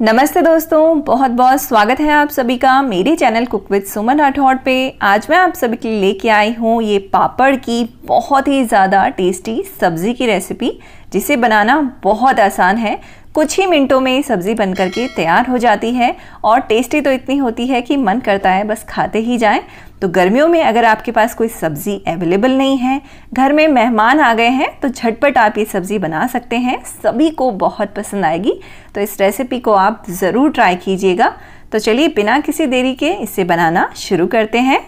नमस्ते दोस्तों बहुत बहुत स्वागत है आप सभी का मेरे channel cook with Suman Rathore पे आज मैं आप सभी के लिए लेके आई हूँ ये पापड़ की बहुत ही ज़्यादा टेस्टी सब्ज़ी की रेसिपी जिसे बनाना बहुत आसान है कुछ ही मिनटों में सब्ज़ी बन करके तैयार हो जाती है और टेस्टी तो इतनी होती है कि मन करता है बस खाते ही जाएं तो गर्मियों में अगर आपके पास कोई सब्ज़ी अवेलेबल नहीं है घर में मेहमान आ गए हैं तो झटपट आप ये सब्ज़ी बना सकते हैं सभी को बहुत पसंद आएगी तो इस रेसिपी को आप ज़रूर ट्राई कीजिएगा तो चलिए बिना किसी देरी के इसे बनाना शुरू करते हैं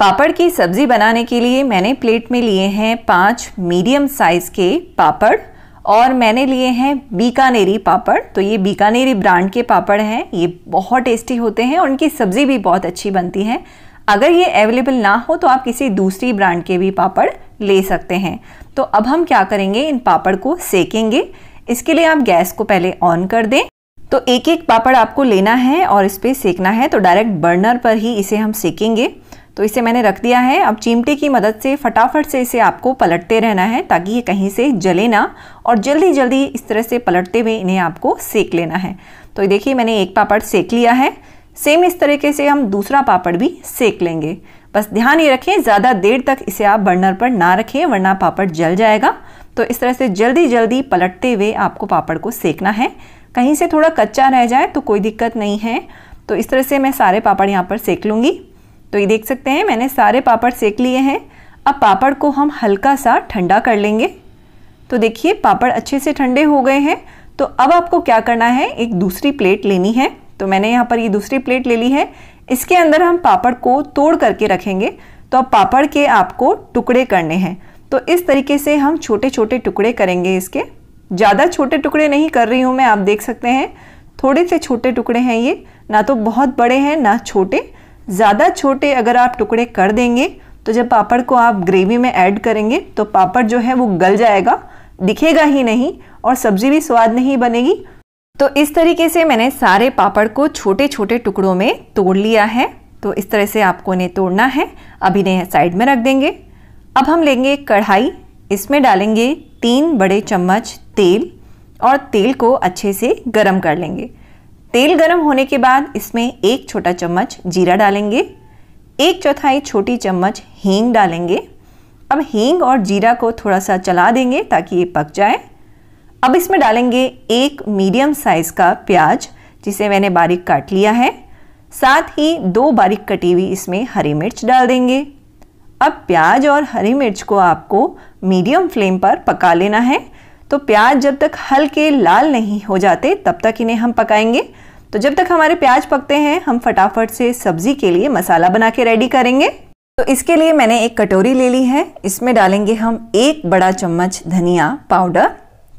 पापड़ की सब्ज़ी बनाने के लिए मैंने प्लेट में लिए हैं पाँच मीडियम साइज़ के पापड़ और मैंने लिए हैं बीकानेरी पापड़ तो ये बीकानेरी ब्रांड के पापड़ हैं ये बहुत टेस्टी होते हैं और उनकी सब्ज़ी भी बहुत अच्छी बनती है अगर ये अवेलेबल ना हो तो आप किसी दूसरी ब्रांड के भी पापड़ ले सकते हैं तो अब हम क्या करेंगे इन पापड़ को सेकेंगे इसके लिए आप गैस को पहले ऑन कर दें तो एक एक पापड़ आपको लेना है और इस पर सेकना है तो डायरेक्ट बर्नर पर ही इसे हम सेकेंगे तो इसे मैंने रख दिया है अब चिमटे की मदद से फटाफट से इसे आपको पलटते रहना है ताकि ये कहीं से जले ना और जल्दी जल्दी इस तरह से पलटते हुए इन्हें आपको सेक लेना है तो देखिए मैंने एक पापड़ सेक लिया है सेम इस तरीके से हम दूसरा पापड़ भी सेक लेंगे बस ध्यान ये रखें ज़्यादा देर तक इसे आप बर्नर पर ना रखें वरना पापड़ जल जाएगा तो इस तरह से जल्दी जल्दी पलटते हुए आपको पापड़ को सेकना है कहीं से थोड़ा कच्चा रह जाए तो कोई दिक्कत नहीं है तो इस तरह से मैं सारे पापड़ यहाँ पर सेक लूँगी तो ये देख सकते हैं मैंने सारे पापड़ सेक लिए हैं अब पापड़ को हम हल्का सा ठंडा कर लेंगे तो देखिए पापड़ अच्छे से ठंडे हो गए हैं तो अब आपको क्या करना है एक दूसरी प्लेट लेनी है तो मैंने यहाँ पर ये दूसरी प्लेट ले ली है इसके अंदर हम पापड़ को तोड़ करके रखेंगे तो अब पापड़ के आपको टुकड़े करने हैं तो इस तरीके से हम छोटे छोटे टुकड़े करेंगे इसके ज़्यादा छोटे टुकड़े नहीं कर रही हूँ मैं आप देख सकते हैं थोड़े से छोटे टुकड़े हैं ये ना तो बहुत बड़े हैं ना छोटे ज़्यादा छोटे अगर आप टुकड़े कर देंगे तो जब पापड़ को आप ग्रेवी में ऐड करेंगे तो पापड़ जो है वो गल जाएगा दिखेगा ही नहीं और सब्ज़ी भी स्वाद नहीं बनेगी तो इस तरीके से मैंने सारे पापड़ को छोटे छोटे टुकड़ों में तोड़ लिया है तो इस तरह से आपको इन्हें तोड़ना है अब इन्हें साइड में रख देंगे अब हम लेंगे एक कढ़ाई इसमें डालेंगे तीन बड़े चम्मच तेल और तेल को अच्छे से गर्म कर लेंगे तेल गर्म होने के बाद इसमें एक छोटा चम्मच जीरा डालेंगे एक चौथाई छोटी चम्मच हींग डालेंगे अब हींग और जीरा को थोड़ा सा चला देंगे ताकि ये पक जाए अब इसमें डालेंगे एक मीडियम साइज़ का प्याज जिसे मैंने बारीक काट लिया है साथ ही दो बारीक कटी हुई इसमें हरी मिर्च डाल देंगे अब प्याज और हरी मिर्च को आपको मीडियम फ्लेम पर पका लेना है तो प्याज जब तक हल्के लाल नहीं हो जाते तब तक इन्हें हम पकाएंगे तो जब तक हमारे प्याज पकते हैं हम फटाफट से सब्जी के लिए मसाला बना के रेडी करेंगे तो इसके लिए मैंने एक कटोरी ले ली है इसमें डालेंगे हम एक बड़ा चम्मच धनिया पाउडर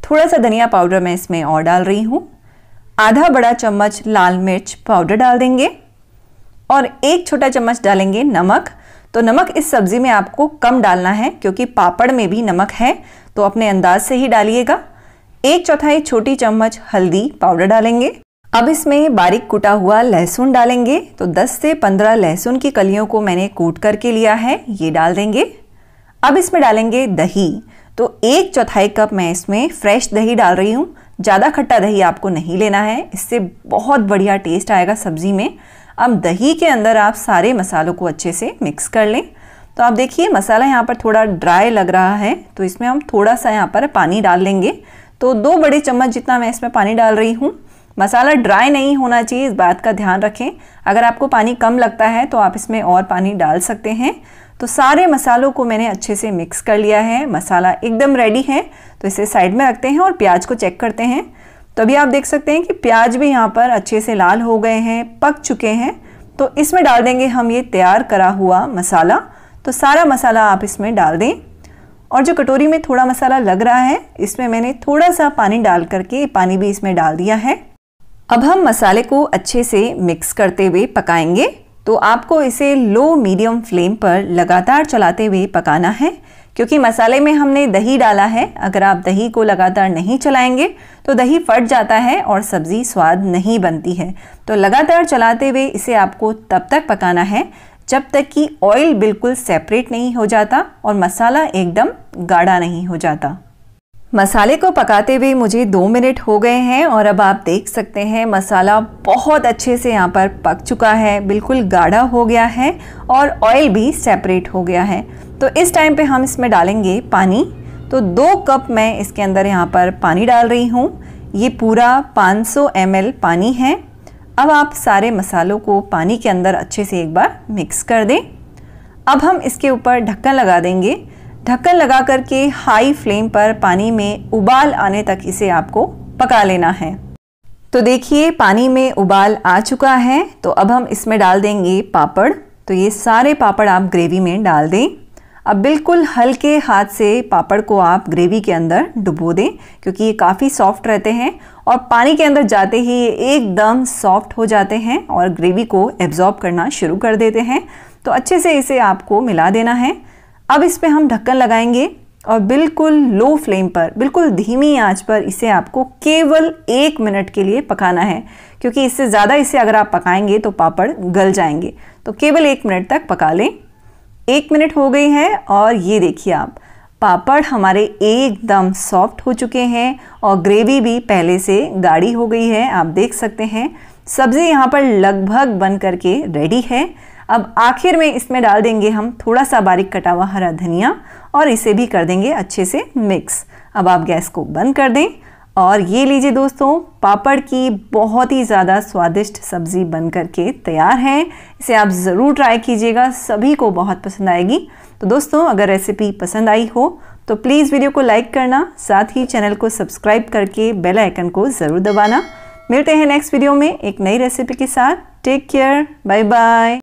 थोड़ा सा धनिया पाउडर मैं इसमें और डाल रही हूँ आधा बड़ा चम्मच लाल मिर्च पाउडर डाल देंगे और एक छोटा चम्मच डालेंगे नमक तो नमक इस सब्ज़ी में आपको कम डालना है क्योंकि पापड़ में भी नमक है तो अपने अंदाज से ही डालिएगा एक चौथाई छोटी चम्मच हल्दी पाउडर डालेंगे अब इसमें बारीक कुटा हुआ लहसुन डालेंगे तो 10 से 15 लहसुन की कलियों को मैंने कूट करके लिया है ये डाल देंगे अब इसमें डालेंगे दही तो एक चौथाई कप मैं इसमें फ्रेश दही डाल रही हूँ ज़्यादा खट्टा दही आपको नहीं लेना है इससे बहुत बढ़िया टेस्ट आएगा सब्ज़ी में अब दही के अंदर आप सारे मसालों को अच्छे से मिक्स कर लें तो आप देखिए मसाला यहाँ पर थोड़ा ड्राई लग रहा है तो इसमें हम थोड़ा सा यहाँ पर पानी डाल लेंगे तो दो बड़े चम्मच जितना मैं इसमें पानी डाल रही हूँ मसाला ड्राई नहीं होना चाहिए इस बात का ध्यान रखें अगर आपको पानी कम लगता है तो आप इसमें और पानी डाल सकते हैं तो सारे मसालों को मैंने अच्छे से मिक्स कर लिया है मसाला एकदम रेडी है तो इसे साइड में रखते हैं और प्याज को चेक करते हैं तो अभी आप देख सकते हैं कि प्याज भी यहाँ पर अच्छे से लाल हो गए हैं पक चुके हैं तो इसमें डाल देंगे हम ये तैयार करा हुआ मसाला तो सारा मसाला आप इसमें डाल दें और जो कटोरी में थोड़ा मसाला लग रहा है इसमें मैंने थोड़ा सा पानी डाल करके पानी भी इसमें डाल दिया है अब हम मसाले को अच्छे से मिक्स करते हुए पकाएंगे तो आपको इसे लो मीडियम फ्लेम पर लगातार चलाते हुए पकाना है क्योंकि मसाले में हमने दही डाला है अगर आप दही को लगातार नहीं चलाएंगे तो दही फट जाता है और सब्ज़ी स्वाद नहीं बनती है तो लगातार चलाते हुए इसे आपको तब तक पकाना है जब तक कि ऑयल बिल्कुल सेपरेट नहीं हो जाता और मसाला एकदम गाढ़ा नहीं हो जाता मसाले को पकाते हुए मुझे दो मिनट हो गए हैं और अब आप देख सकते हैं मसाला बहुत अच्छे से यहाँ पर पक चुका है बिल्कुल गाढ़ा हो गया है और ऑयल भी सेपरेट हो गया है तो इस टाइम पे हम इसमें डालेंगे पानी तो दो कप मैं इसके अंदर यहाँ पर पानी डाल रही हूँ ये पूरा 500 सौ पानी है अब आप सारे मसालों को पानी के अंदर अच्छे से एक बार मिक्स कर दें अब हम इसके ऊपर ढक्कन लगा देंगे ढक्कन लगा करके हाई फ्लेम पर पानी में उबाल आने तक इसे आपको पका लेना है तो देखिए पानी में उबाल आ चुका है तो अब हम इसमें डाल देंगे पापड़ तो ये सारे पापड़ आप ग्रेवी में डाल दें अब बिल्कुल हल्के हाथ से पापड़ को आप ग्रेवी के अंदर डुबो दें क्योंकि ये काफ़ी सॉफ्ट रहते हैं और पानी के अंदर जाते ही ये एकदम सॉफ्ट हो जाते हैं और ग्रेवी को एब्जॉर्ब करना शुरू कर देते हैं तो अच्छे से इसे आपको मिला देना है अब इस पर हम ढक्कन लगाएंगे और बिल्कुल लो फ्लेम पर बिल्कुल धीमी आंच पर इसे आपको केवल एक मिनट के लिए पकाना है क्योंकि इससे ज़्यादा इसे अगर आप पकाएंगे तो पापड़ गल जाएंगे तो केवल एक मिनट तक पका लें एक मिनट हो गई है और ये देखिए आप पापड़ हमारे एकदम सॉफ्ट हो चुके हैं और ग्रेवी भी पहले से गाढ़ी हो गई है आप देख सकते हैं सब्ज़ी यहाँ पर लगभग बन करके रेडी है अब आखिर में इसमें डाल देंगे हम थोड़ा सा बारीक कटा हुआ हरा धनिया और इसे भी कर देंगे अच्छे से मिक्स अब आप गैस को बंद कर दें और ये लीजिए दोस्तों पापड़ की बहुत ही ज़्यादा स्वादिष्ट सब्ज़ी बन कर के तैयार है इसे आप ज़रूर ट्राई कीजिएगा सभी को बहुत पसंद आएगी तो दोस्तों अगर रेसिपी पसंद आई हो तो प्लीज़ वीडियो को लाइक करना साथ ही चैनल को सब्सक्राइब करके बेल आइकन को ज़रूर दबाना मिलते हैं नेक्स्ट वीडियो में एक नई रेसिपी के साथ टेक केयर बाय बाय